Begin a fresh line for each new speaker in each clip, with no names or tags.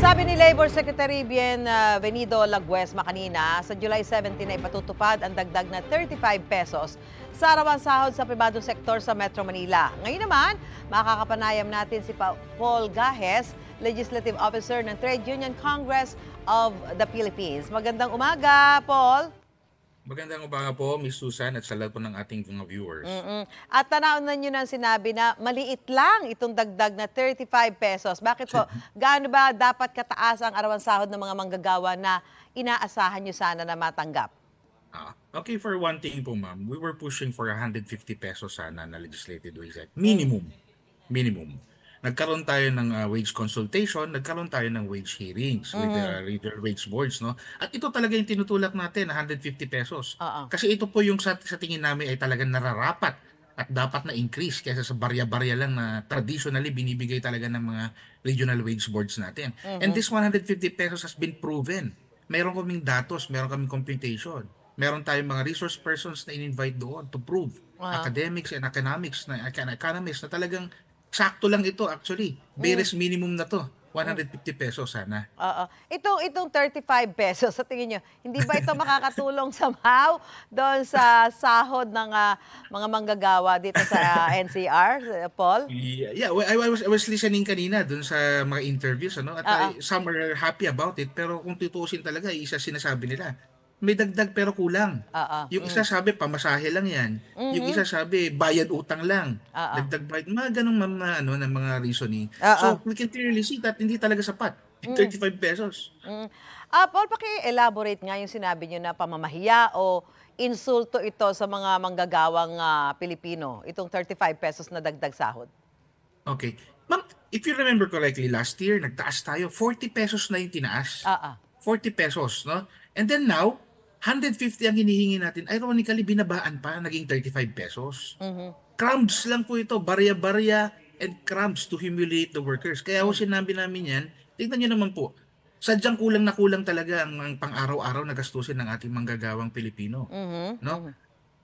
Sabi ni Labor Secretary Bien ah, Venido Laguesma kanina, sa July 17 na ipatutupad ang dagdag na 35 pesos sa arawan sahod sa pribadong sektor sa Metro Manila. Ngayon naman, makakapanayam natin si Paul Gahes, Legislative Officer ng Trade Union Congress of the Philippines. Magandang umaga, Paul!
Magandang umaga po, Miss Susan, at sa lahat po ng ating mga viewers.
Mm-mm. At tanawin na nyo na sinabi na maliit lang itong dagdag na 35 pesos. Bakit po? gaano ba dapat kataas ang arawan sahod ng mga manggagawa na inaasahan nyo sana na matanggap?
Ah, okay, for one thing po ma'am, we were pushing for 150 pesos sana na legislated wage act. Minimum. Minimum nagkaroon tayo ng uh, wage consultation, nagkaroon tayo ng wage hearings mm-hmm. with the uh, mm. regional wage boards. no At ito talaga yung tinutulak natin, na 150 pesos. Uh-uh. Kasi ito po yung sa, sa tingin namin ay talagang nararapat at dapat na increase kaysa sa barya-barya lang na traditionally binibigay talaga ng mga regional wage boards natin. Mm-hmm. And this 150 pesos has been proven. Meron kaming datos, meron kaming computation. Meron tayong mga resource persons na in-invite doon to prove wow. academics and economics na econ- economists na talagang Sakto lang ito actually. Barest mm. minimum na to. 150 pesos sana.
Oo. Itong itong 35 pesos sa tingin niyo, hindi ba ito makakatulong somehow doon sa sahod ng uh, mga manggagawa dito sa uh, ah, NCR, ah, Paul?
Yeah, yeah well, I, was I was listening kanina doon sa mga interviews ano at uh-huh. I, some are happy about it pero kung tutuusin talaga isa sinasabi nila, may dagdag pero kulang.
Uh-uh. Yung mm. isa
sabi, pamasahe lang yan. Mm-hmm. Yung isa sabi, bayad utang lang. Uh-uh. Dagdag bayad. Mga ganong mga, ano, ng mga reasoning. Uh-uh. So, we can clearly see that hindi talaga sapat.
Mm. 35 pesos. Mm. Uh, Paul, paki-elaborate nga yung sinabi niyo na pamamahiya o insulto ito sa mga manggagawang uh, Pilipino, itong 35 pesos na dagdag sahod.
Okay. Ma'am, if you remember correctly, last year, nagtaas tayo. 40 pesos na yung tinaas. Uh-uh. 40 pesos, no? And then now, 150 ang hinihingi natin. Ironically, binabaan pa, naging 35 pesos. Mm-hmm. Crumbs lang po ito, barya-barya and crumbs to humiliate the workers. Kaya ho sinabi namin yan, tignan nyo naman po, sadyang kulang na kulang talaga ang, ang pang-araw-araw na gastusin ng ating manggagawang Pilipino. Mm-hmm. No?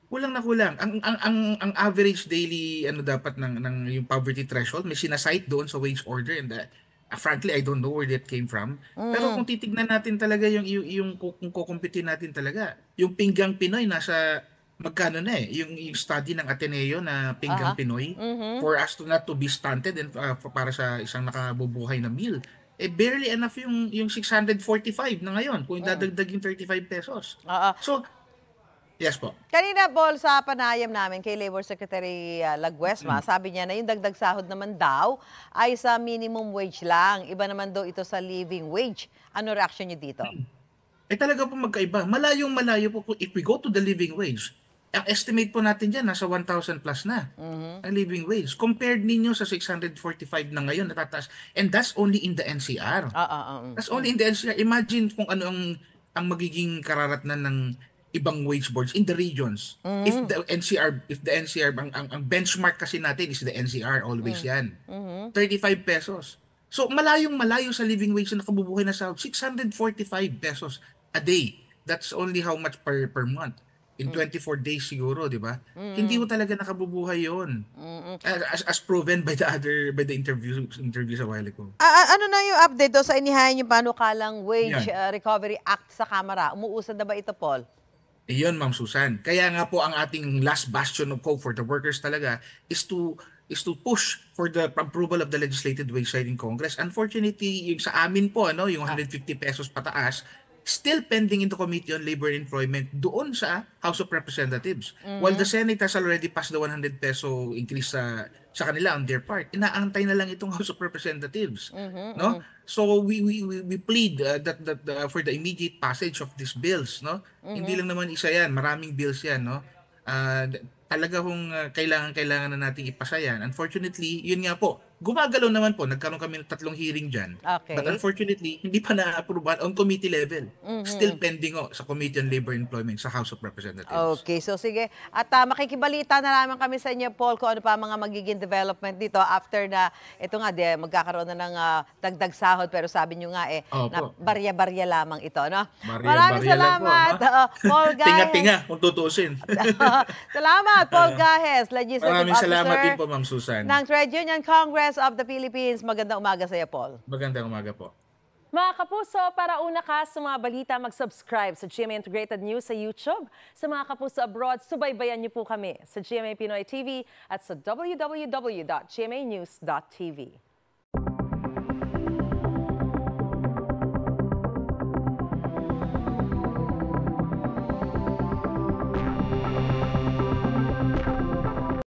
Kulang na kulang. Ang, ang ang ang average daily ano dapat ng ng yung poverty threshold may sinasite doon sa wage order and that uh, frankly, I don't know where that came from. Mm. Pero kung titignan natin talaga yung, yung, yung kung kukumpitin natin talaga, yung pinggang Pinoy nasa magkano na eh. Yung, yung study ng Ateneo na pinggang uh-huh. Pinoy mm-hmm. for us to not to be stunted and uh, para sa isang nakabubuhay na meal. Eh barely enough yung yung 645 na ngayon kung mm. dadagdag yung 35 pesos. Uh-huh. So Yes po.
Kanina, Paul, sa panayam namin kay Labor Secretary uh, Laguesma, mm. sabi niya na yung dagdag sahod naman daw ay sa minimum wage lang. Iba naman daw ito sa living wage. Ano reaction niyo dito? Mm.
Eh talaga po magkaiba. Malayong malayo po if we go to the living wage. Ang estimate po natin dyan, nasa 1,000 plus na mm-hmm. ang living wage. Compared ninyo sa 645 na ngayon natataas. And that's only in the NCR. Uh, ah, uh, ah, mm. That's only in the NCR. Imagine kung ano ang ang magiging kararatnan ng ibang wage boards in the regions. Mm-hmm. If the NCR, if the NCR, ang, ang, ang benchmark kasi natin is the NCR, always mm-hmm. yan. Mm-hmm. 35 pesos. So malayong malayo sa living wage na nakabubuhay na South, 645 pesos a day. That's only how much per per month. In 24 mm. days siguro, di ba? Mm-hmm. Hindi mo talaga nakabubuhay yon. Mm-hmm. As, as proven by the other by the interview interviews a while ago.
Uh, ano na yung update do sa inihain yung panukalang Wage yeah. uh, Recovery Act sa Kamara? Umuusad na ba ito, Paul?
Iyon, Ma'am Susan. Kaya nga po ang ating last bastion of hope for the workers talaga is to is to push for the approval of the legislated wage side in Congress. Unfortunately, yung sa amin po, ano, yung 150 ah. pesos pataas, still pending in the Committee on Labor and Employment doon sa House of Representatives. Mm-hmm. While the Senate has already passed the 100 peso increase sa sa kanila on their part. Inaantay na lang itong House of Representatives, mm-hmm, no? Mm-hmm. So we we we, we plead uh, that that uh, for the immediate passage of these bills, no? Mm-hmm. Hindi lang naman isa 'yan, maraming bills 'yan, no? Uh, talaga hong uh, ah, kailangan-kailangan na nating ipasa yan. Unfortunately, yun nga po, gumagalaw naman po. Nagkaroon kami ng tatlong hearing dyan. Okay. But unfortunately, hindi pa na-approvean on committee level. Mm-hmm. Still pending o, sa Committee on Labor Employment sa House of Representatives.
Okay, so sige. At uh, makikibalita na lamang kami sa inyo, Paul, kung ano pa mga magiging development dito after na, ito nga, de, magkakaroon na ng uh, dagdag sahod. Pero sabi nyo nga eh, oh, na barya-barya lamang ito. No? Barya, Maraming barya salamat. Po, uh, Paul Guy. Tinga-tinga, kung salamat salamat, Paul Gahes, Legislative Maraming Officer. Maraming salamat din po,
Ma'am Susan. Ng
Trade Union Congress of the Philippines. Magandang umaga sa iyo, Paul.
Magandang umaga po.
Mga kapuso, para una ka sa mga balita, mag-subscribe sa GMA Integrated News sa YouTube. Sa mga kapuso abroad, subaybayan niyo po kami sa GMA Pinoy TV at sa www.gmanews.tv.